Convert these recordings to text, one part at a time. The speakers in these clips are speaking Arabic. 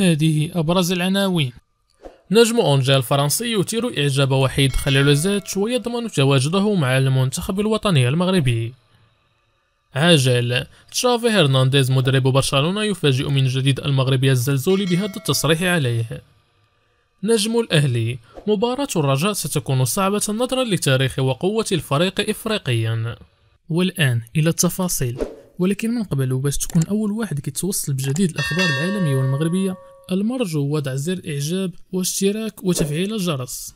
هذه أبرز العناوين نجم أونجا الفرنسي يثير إعجاب وحيد الزات ويضمن تواجده مع المنتخب الوطني المغربي عاجل تشافي هرنانديز مدرب برشلونة يفاجئ من جديد المغربي الزلزولي بهذا التصريح عليه نجم الأهلي مباراة الرجاء ستكون صعبة نظرا لتاريخ وقوة الفريق إفريقيا والآن إلى التفاصيل ولكن من قبل وباش تكون أول واحد كيتوصل بجديد الأخبار العالمية والمغربية المرجو وضع زر إعجاب واشتراك وتفعيل الجرس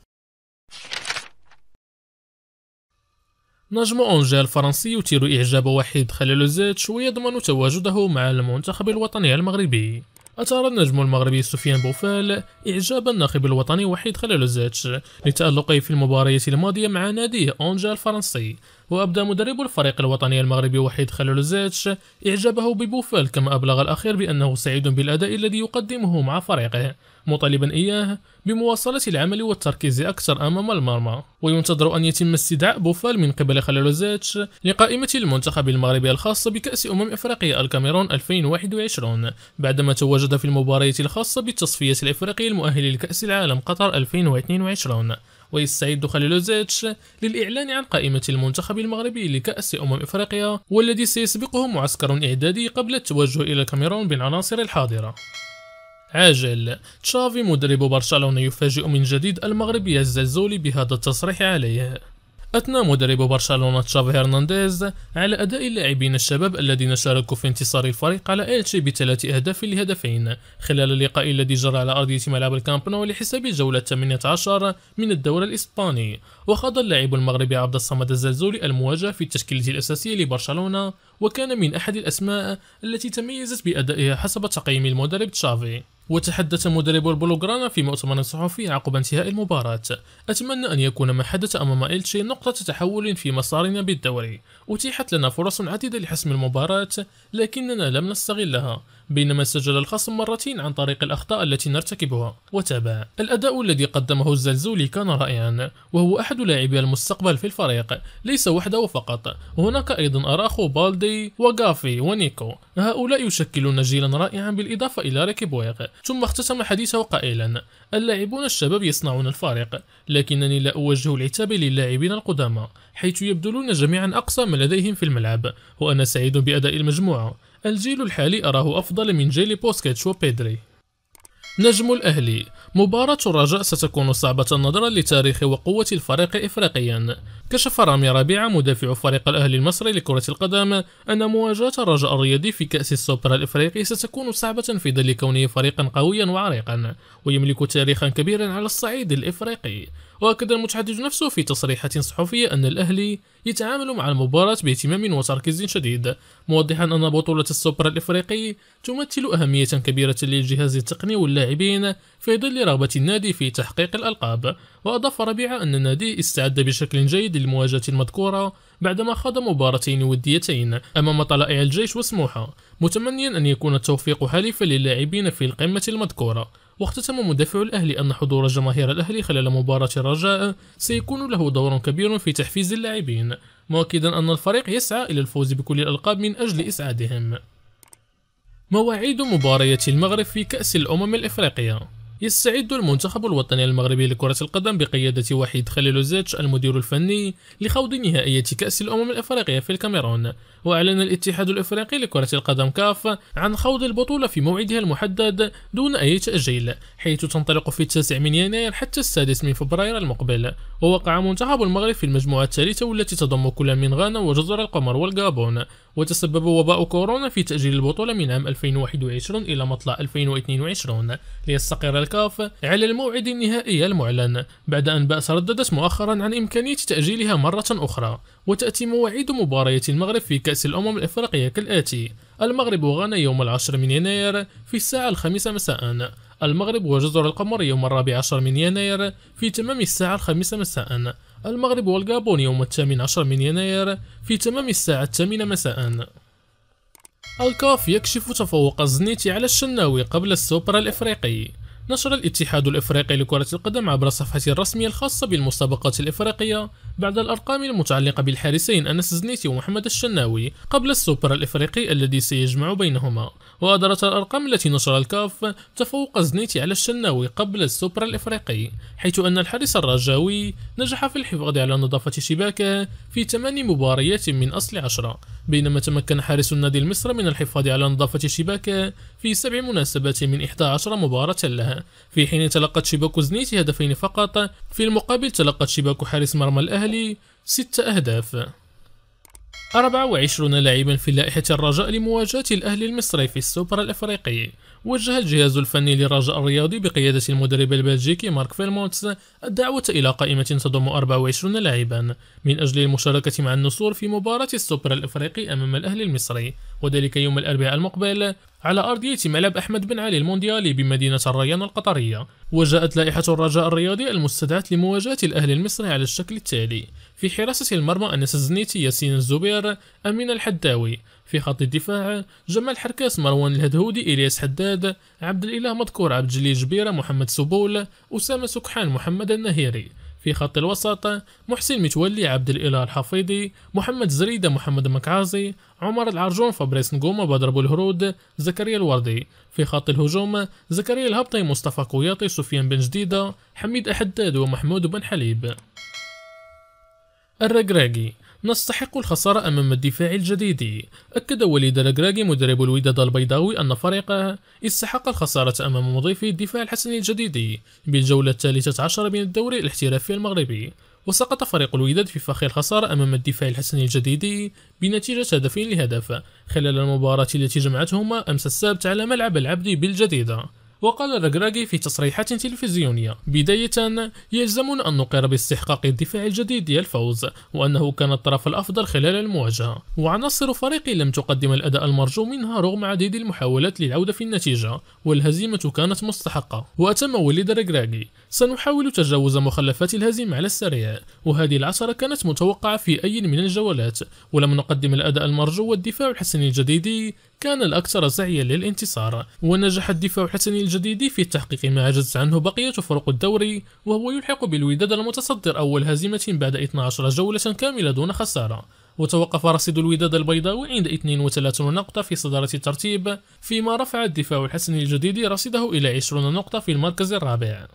نجم أونجا الفرنسي يثير إعجاب وحيد خليل زيتش ويضمن تواجده مع المنتخب الوطني المغربي أثار النجم المغربي سفيان بوفال إعجاب الناخب الوطني وحيد الزاتش لتألقه في المباراة الماضية مع نادي أونجا الفرنسي وأبدى مدرب الفريق الوطني المغربي وحيد الزاتش إعجابه ببوفال كما أبلغ الأخير بأنه سعيد بالأداء الذي يقدمه مع فريقه مطالبا إياه بمواصلة العمل والتركيز أكثر أمام المرمى وينتظر أن يتم استدعاء بوفال من قبل خلالوزيتش لقائمة المنتخب المغربي الخاصة بكأس أمم إفريقيا الكاميرون 2021 بعدما تواجد في المباريات الخاصة بالتصفيات الإفريقية المؤهله لكأس العالم قطر 2022 ويستعد خليلوزيتش للإعلان عن قائمة المنتخب المغربي لكأس أمم إفريقيا والذي سيسبقه معسكر إعدادي قبل التوجه إلى الكاميرون بالعناصر الحاضرة عاجل تشافي مدرب برشلونة يفاجئ من جديد المغربي الزلزولي بهذا التصريح عليه أثنى مدرب برشلونة تشافي هرنانديز على أداء اللاعبين الشباب الذين شاركوا في انتصار الفريق على إلتشي بثلاث أهداف لهدفين خلال اللقاء الذي جرى على أرضية ملعب الكامب نو لحساب الجولة 18 من الدوري الإسباني وخاض اللاعب المغربي عبد الصمد الزلزولي المواجهة في التشكيلة الأساسية لبرشلونة وكان من أحد الأسماء التي تميزت بأدائها حسب تقييم المدرب تشافي وتحدث مدرب البلوغرانا في مؤتمر صحفي عقب انتهاء المباراة أتمنى أن يكون ما حدث أمام إلتشي نقطة تحول في مسارنا بالدوري أتيحت لنا فرص عديدة لحسم المباراة لكننا لم نستغلها بينما سجل الخصم مرتين عن طريق الأخطاء التي نرتكبها وتابع الأداء الذي قدمه الزلزولي كان رائعا وهو أحد لاعبي المستقبل في الفريق ليس وحده فقط هناك أيضا أراخو بالدي وغافي ونيكو هؤلاء يشكلون جيلا رائعا بالإضافة إلى ريكيبويغ ثم اختتم حديثه قائلا اللاعبون الشباب يصنعون الفريق لكنني لا أوجه العتاب للاعبين القدامى حيث يبذلون جميعا أقصى ما لديهم في الملعب وأنا سعيد بأداء المجموعة الجيل الحالي أراه أفضل من جيل بوسكيتش وبيدري نجم الأهلي مباراة الرجاء ستكون صعبة نظرا لتاريخ وقوة الفريق إفريقيا كشف رامي ربيعة مدافع فريق الأهلي المصري لكرة القدم أن مواجهة الرجاء الرياضي في كأس السوبر الإفريقي ستكون صعبة في ظل كونه فريقا قويا وعريقا ويملك تاريخا كبيرا على الصعيد الإفريقي وأكد المتحدث نفسه في تصريحات صحفية أن الأهلي يتعامل مع المباراة باهتمام وتركيز شديد موضحا أن بطولة السوبر الإفريقي تمثل أهمية كبيرة للجهاز التقني واللاعبين في ظل رغبة النادي في تحقيق الألقاب وأضاف ربيعة أن النادي استعد بشكل جيد للمواجهة المذكورة بعدما خاض مباراتين وديتين أمام طلائع الجيش وسموحة متمنيا أن يكون التوفيق حليفا للاعبين في القمة المذكورة واختتم مدافع الأهلي أن حضور جماهير الأهلي خلال مباراة الرجاء سيكون له دور كبير في تحفيز اللاعبين مؤكدا أن الفريق يسعى إلى الفوز بكل الألقاب من أجل إسعادهم مواعيد مباريات المغرب في كأس الأمم الإفريقية يستعد المنتخب الوطني المغربي لكرة القدم بقيادة وحيد خليل المدير الفني لخوض نهائية كأس الأمم الأفريقية في الكاميرون وأعلن الاتحاد الأفريقي لكرة القدم كاف عن خوض البطولة في موعدها المحدد دون أي تأجيل حيث تنطلق في التاسع من يناير حتى السادس من فبراير المقبل ووقع منتخب المغرب في المجموعة الثالثة والتي تضم كل من غانا وجزر القمر والغابون وتسبب وباء كورونا في تأجيل البطولة من عام 2021 إلى مطلع 2022 ليستقر الاعتكاف على الموعد النهائي المعلن بعد أن بأس رددت مؤخرا عن إمكانية تأجيلها مرة أخرى وتأتي مواعيد مباريات المغرب في كأس الأمم الإفريقية كالآتي المغرب وغانا يوم العشر من يناير في الساعة الخامسة مساء المغرب وجزر القمر يوم الرابع عشر من يناير في تمام الساعة الخامسة مساء المغرب والغابون يوم الثامن عشر من يناير في تمام الساعة الثامنة مساء الكاف يكشف تفوق الزنيتي على الشناوي قبل السوبر الإفريقي نشر الاتحاد الافريقي لكرة القدم عبر صفحته الرسمية الخاصة بالمسابقات الافريقية بعد الارقام المتعلقة بالحارسين انس زنيتي ومحمد الشناوي قبل السوبر الافريقي الذي سيجمع بينهما وادرت الارقام التي نشرها الكاف تفوق زنيتي على الشناوي قبل السوبر الافريقي حيث ان الحارس الرجاوي نجح في الحفاظ على نظافة شباكه في 8 مباريات من اصل 10 بينما تمكن حارس النادي المصري من الحفاظ على نظافة شباكه في سبع مناسبات من 11 مباراة لها في حين تلقت شباك زنيت هدفين فقط في المقابل تلقت شباك حارس مرمى الأهلي ست أهداف 24 لاعبا في لائحة الرجاء لمواجهة الأهلي المصري في السوبر الأفريقي وجه الجهاز الفني للرجاء الرياضي بقيادة المدرب البلجيكي مارك فيلمونتس الدعوة إلى قائمة تضم 24 لاعبا من أجل المشاركة مع النصور في مباراة السوبر الإفريقي أمام الأهلي المصري وذلك يوم الأربعاء المقبل على أرضية ملعب أحمد بن علي المونديالي بمدينة الريان القطرية وجاءت لائحة الرجاء الرياضي المستدعة لمواجهة الأهلي المصري على الشكل التالي في حراسة المرمى أنس الزنيتي ياسين الزبير أمين الحداوي في خط الدفاع جمال حركاس مروان الهدهودي الياس حداد عبد الاله مذكور عبد الجليل جبيره محمد سبول اسامه سكحان محمد النهيري في خط الوسط محسن متولي عبد الاله الحفيدي محمد زريده محمد مكعازي عمر العرجون فابريس نقومة بدر الهرود زكريا الوردي في خط الهجوم زكريا الهبطي مصطفى قوياطي سفيان بن جديده حميد احداد ومحمود بن حليب الرقراقي نستحق الخسارة أمام الدفاع الجديد أكد وليد الأجراجي مدرب الوداد البيضاوي أن فريقه استحق الخسارة أمام مضيفي الدفاع الحسني الجديد بالجولة الثالثة عشر من الدوري الاحترافي المغربي وسقط فريق الوداد في فخ الخسارة أمام الدفاع الحسني الجديد بنتيجة هدفين لهدف خلال المباراة التي جمعتهما أمس السبت على ملعب العبد بالجديدة وقال رجراجي في تصريحات تلفزيونية بداية يلزمنا أن نقر باستحقاق الدفاع الجديد للفوز وأنه كان الطرف الأفضل خلال المواجهة وعناصر فريقي لم تقدم الأداء المرجو منها رغم عديد المحاولات للعودة في النتيجة والهزيمة كانت مستحقة وأتم وليد رجراجي سنحاول تجاوز مخلفات الهزيمة على السريع وهذه العشرة كانت متوقعة في أي من الجولات ولم نقدم الأداء المرجو والدفاع الحسن الجديد كان الأكثر سعيا للانتصار ونجح الدفاع الحسني الجديد في تحقيق ما عجزت عنه بقية فرق الدوري وهو يلحق بالوداد المتصدر أول هزيمة بعد 12 جولة كاملة دون خسارة وتوقف رصيد الوداد البيضاوي عند 32 نقطة في صدارة الترتيب فيما رفع الدفاع الحسني الجديد رصيده إلى 20 نقطة في المركز الرابع